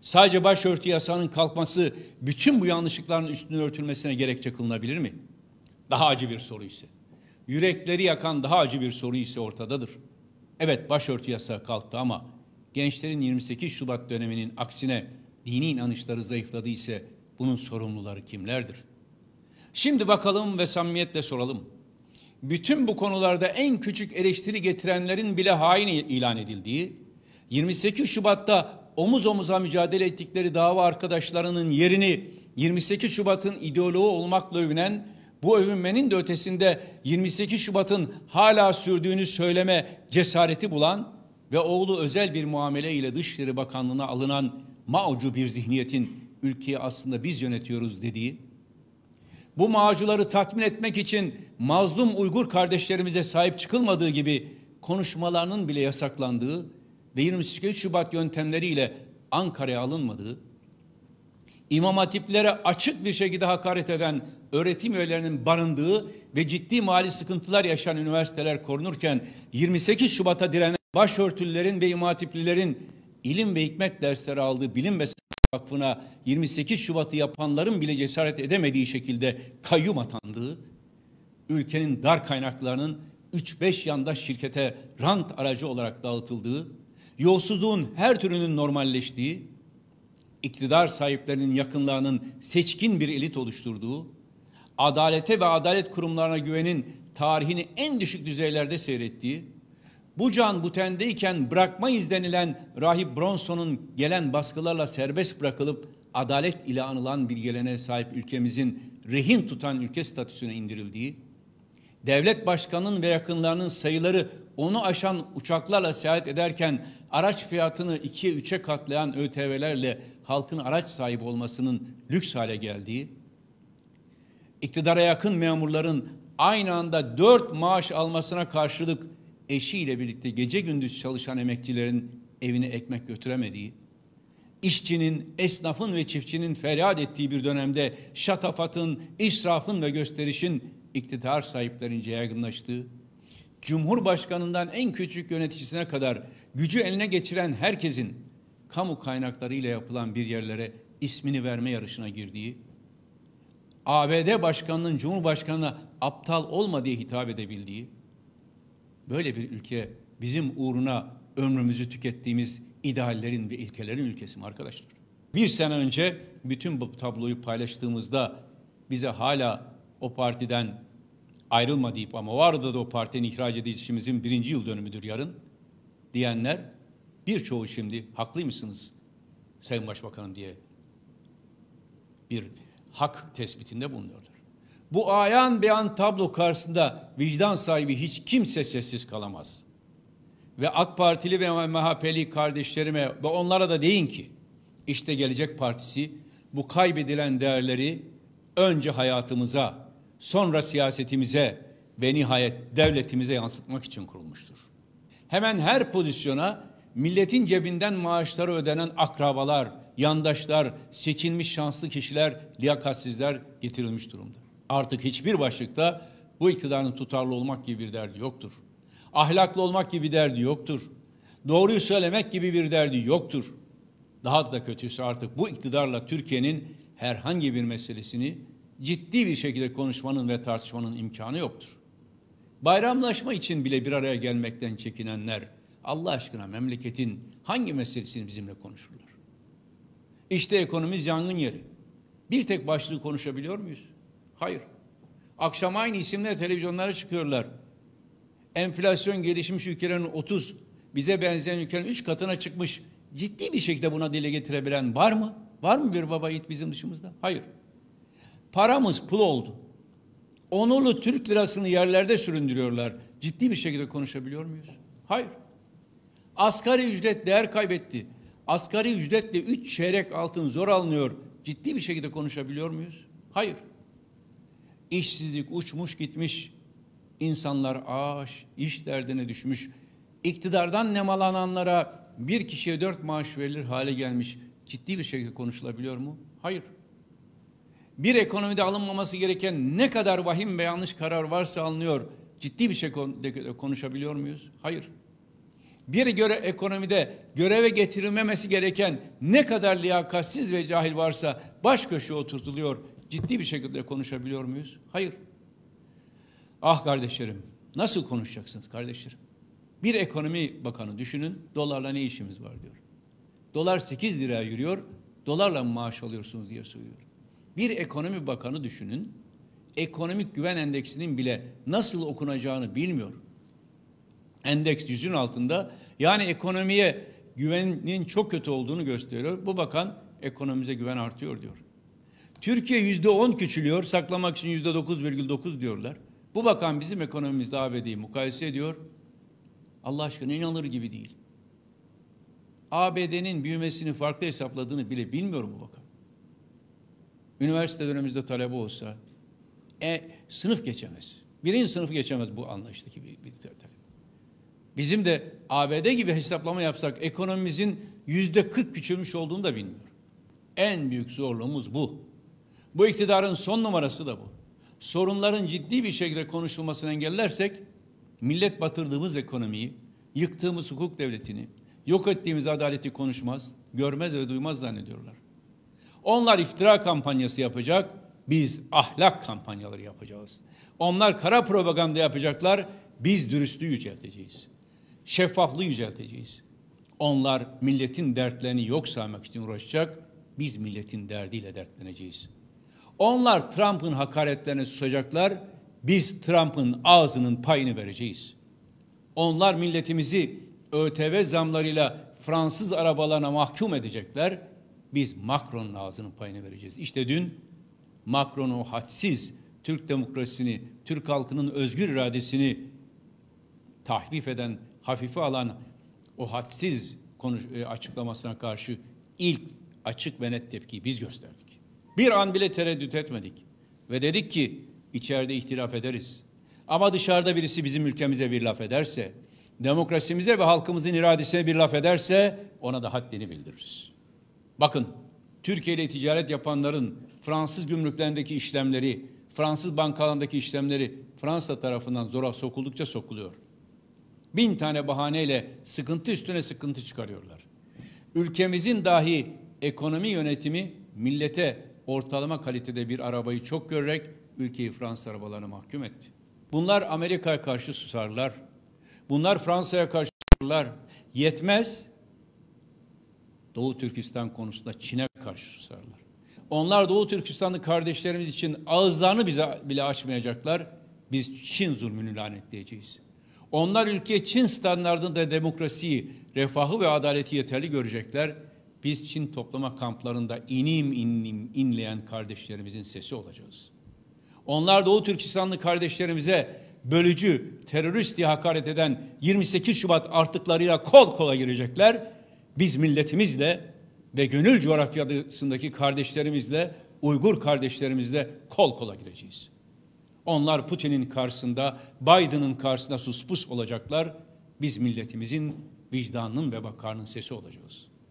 Sadece başörtü yasağının kalkması bütün bu yanlışlıkların üstünü örtülmesine gerekçe kılınabilir mi? Daha acı bir soru ise. Yürekleri yakan daha acı bir soru ise ortadadır. Evet başörtü yasağı kalktı ama gençlerin 28 Şubat döneminin aksine dini inanışları zayıfladı ise bunun sorumluları kimlerdir? Şimdi bakalım ve samimiyetle soralım. Bütün bu konularda en küçük eleştiri getirenlerin bile hain ilan edildiği, 28 Şubat'ta omuz omuza mücadele ettikleri dava arkadaşlarının yerini 28 Şubat'ın ideoloğu olmakla övünen bu övünmenin de ötesinde 28 Şubat'ın hala sürdüğünü söyleme cesareti bulan ve oğlu özel bir muamele ile Dışişleri Bakanlığı'na alınan maucu bir zihniyetin ülkeyi aslında biz yönetiyoruz dediği, bu mağcuları tatmin etmek için mazlum Uygur kardeşlerimize sahip çıkılmadığı gibi konuşmalarının bile yasaklandığı ve 28 Şubat yöntemleriyle Ankara'ya alınmadığı, İmam Hatiplere açık bir şekilde hakaret eden öğretim üyelerinin barındığı ve ciddi mali sıkıntılar yaşayan üniversiteler korunurken 28 Şubat'a direnen başörtülülerin ve İmam Hatiplilerin ilim ve hikmet dersleri aldığı Bilim ve Sanat Vakfı'na 28 Şubat'ı yapanların bile cesaret edemediği şekilde kayyum atandığı, ülkenin dar kaynaklarının 3-5 yandaş şirkete rant aracı olarak dağıtıldığı, yolsuzluğun her türünün normalleştiği, iktidar sahiplerinin yakınlarının seçkin bir elit oluşturduğu, adalete ve adalet kurumlarına güvenin tarihini en düşük düzeylerde seyrettiği, bu can butendeyken bırakma izlenilen Rahip Bronson'un gelen baskılarla serbest bırakılıp adalet ile anılan bir gelene sahip ülkemizin rehin tutan ülke statüsüne indirildiği, devlet başkanının ve yakınlarının sayıları onu aşan uçaklarla seyahat ederken araç fiyatını ikiye üçe katlayan ÖTV'lerle halkın araç sahibi olmasının lüks hale geldiği, iktidara yakın memurların aynı anda dört maaş almasına karşılık eşiyle birlikte gece gündüz çalışan emekçilerin evine ekmek götüremediği, işçinin, esnafın ve çiftçinin feryat ettiği bir dönemde şatafatın, israfın ve gösterişin iktidar sahiplerince yaygınlaştığı, Cumhurbaşkanından en küçük yöneticisine kadar gücü eline geçiren herkesin kamu kaynaklarıyla yapılan bir yerlere ismini verme yarışına girdiği, ABD başkanının Cumhurbaşkanına aptal olma diye hitap edebildiği, böyle bir ülke bizim uğruna ömrümüzü tükettiğimiz ideallerin ve ilkelerin ülkesi mi arkadaşlar? Bir sene önce bütün bu tabloyu paylaştığımızda bize hala o partiden ayrılma deyip ama vardı da o partinin ihraç edilişimizin birinci yıl dönümüdür yarın diyenler birçoğu şimdi haklıymışsınız Sayın Başbakanım diye bir hak tespitinde bulunuyorlar. Bu ayan beyan tablo karşısında vicdan sahibi hiç kimse sessiz kalamaz. Ve AK Partili ve MHP'li kardeşlerime ve onlara da deyin ki işte Gelecek Partisi bu kaybedilen değerleri önce hayatımıza sonra siyasetimize ve nihayet devletimize yansıtmak için kurulmuştur. Hemen her pozisyona milletin cebinden maaşları ödenen akrabalar, yandaşlar, seçilmiş şanslı kişiler, liyakatsizler getirilmiş durumda. Artık hiçbir başlıkta bu iktidarın tutarlı olmak gibi bir derdi yoktur. Ahlaklı olmak gibi bir derdi yoktur. Doğruyu söylemek gibi bir derdi yoktur. Daha da kötüsü artık bu iktidarla Türkiye'nin herhangi bir meselesini ciddi bir şekilde konuşmanın ve tartışmanın imkanı yoktur. Bayramlaşma için bile bir araya gelmekten çekinenler Allah aşkına memleketin hangi meselesini bizimle konuşurlar? İşte ekonomimiz yangın yeri. Bir tek başlığı konuşabiliyor muyuz? Hayır. Akşam aynı isimle televizyonlara çıkıyorlar. Enflasyon gelişmiş ülkelerin 30, bize benzeyen ülkelerin 3 katına çıkmış. Ciddi bir şekilde buna dile getirebilen var mı? Var mı bir baba yiğit bizim dışımızda? Hayır. Paramız pul oldu. Onurlu Türk lirasını yerlerde süründürüyorlar. Ciddi bir şekilde konuşabiliyor muyuz? Hayır. Asgari ücret değer kaybetti. Asgari ücretle üç çeyrek altın zor alınıyor. Ciddi bir şekilde konuşabiliyor muyuz? Hayır. İşsizlik uçmuş gitmiş. İnsanlar aş, iş derdine düşmüş. İktidardan nemalananlara bir kişiye dört maaş verilir hale gelmiş. Ciddi bir şekilde konuşulabiliyor mu? Hayır bir ekonomide alınmaması gereken ne kadar vahim ve yanlış karar varsa alınıyor. Ciddi bir şekilde konuşabiliyor muyuz? Hayır. Bir göre ekonomide göreve getirilmemesi gereken ne kadar liyakatsiz ve cahil varsa baş köşeye oturtuluyor. Ciddi bir şekilde konuşabiliyor muyuz? Hayır. Ah kardeşlerim, nasıl konuşacaksınız kardeşlerim? Bir ekonomi bakanı düşünün, dolarla ne işimiz var diyor. Dolar 8 lira yürüyor, dolarla mı maaş alıyorsunuz diye söylüyor. Bir ekonomi bakanı düşünün, ekonomik güven endeksinin bile nasıl okunacağını bilmiyor. Endeks yüzün altında yani ekonomiye güvenin çok kötü olduğunu gösteriyor. Bu bakan ekonomimize güven artıyor diyor. Türkiye yüzde on küçülüyor, saklamak için yüzde dokuz virgül dokuz diyorlar. Bu bakan bizim ekonomimizde ABD'yi mukayese ediyor. Allah aşkına inanılır gibi değil. ABD'nin büyümesini farklı hesapladığını bile bilmiyorum bu bakan üniversite dönemimizde talebe olsa e, sınıf geçemez. Birinci sınıfı geçemez bu anlayıştaki bir, bir talep. Bizim de ABD gibi hesaplama yapsak ekonomimizin yüzde 40 küçülmüş olduğunu da bilmiyorum. En büyük zorluğumuz bu. Bu iktidarın son numarası da bu. Sorunların ciddi bir şekilde konuşulmasını engellersek millet batırdığımız ekonomiyi, yıktığımız hukuk devletini, yok ettiğimiz adaleti konuşmaz, görmez ve duymaz zannediyorlar. Onlar iftira kampanyası yapacak, biz ahlak kampanyaları yapacağız. Onlar kara propaganda yapacaklar, biz dürüstlüğü yücelteceğiz. Şeffaflığı yücelteceğiz. Onlar milletin dertlerini yok saymak için uğraşacak, biz milletin derdiyle dertleneceğiz. Onlar Trump'ın hakaretlerine susacaklar, biz Trump'ın ağzının payını vereceğiz. Onlar milletimizi ÖTV zamlarıyla Fransız arabalarına mahkum edecekler, biz Macron'un ağzının payını vereceğiz. İşte dün Macron o hadsiz Türk demokrasisini, Türk halkının özgür iradesini tahvif eden, hafife alan o hadsiz konuş, e, açıklamasına karşı ilk açık ve net tepkiyi biz gösterdik. Bir an bile tereddüt etmedik ve dedik ki içeride ihtilaf ederiz. Ama dışarıda birisi bizim ülkemize bir laf ederse, demokrasimize ve halkımızın iradesine bir laf ederse ona da haddini bildiririz. Bakın Türkiye ile ticaret yapanların Fransız gümrüklerindeki işlemleri, Fransız bankalarındaki işlemleri Fransa tarafından zora sokuldukça sokuluyor. Bin tane bahaneyle sıkıntı üstüne sıkıntı çıkarıyorlar. Ülkemizin dahi ekonomi yönetimi millete ortalama kalitede bir arabayı çok görerek ülkeyi Fransız arabalarına mahkum etti. Bunlar Amerika'ya karşı susarlar. Bunlar Fransa'ya karşı susarlar. Yetmez Doğu Türkistan konusunda Çin'e karşı susarlar. Onlar Doğu Türkistanlı kardeşlerimiz için ağızlarını bize bile açmayacaklar. Biz Çin zulmünü lanetleyeceğiz. Onlar ülke Çin standartında demokrasiyi, refahı ve adaleti yeterli görecekler. Biz Çin toplama kamplarında inim inim inleyen kardeşlerimizin sesi olacağız. Onlar Doğu Türkistanlı kardeşlerimize bölücü, terörist diye hakaret eden 28 Şubat artıklarıyla kol kola girecekler biz milletimizle ve gönül coğrafyasındaki kardeşlerimizle, Uygur kardeşlerimizle kol kola gireceğiz. Onlar Putin'in karşısında, Biden'ın karşısında suspus olacaklar. Biz milletimizin vicdanının ve bakarının sesi olacağız.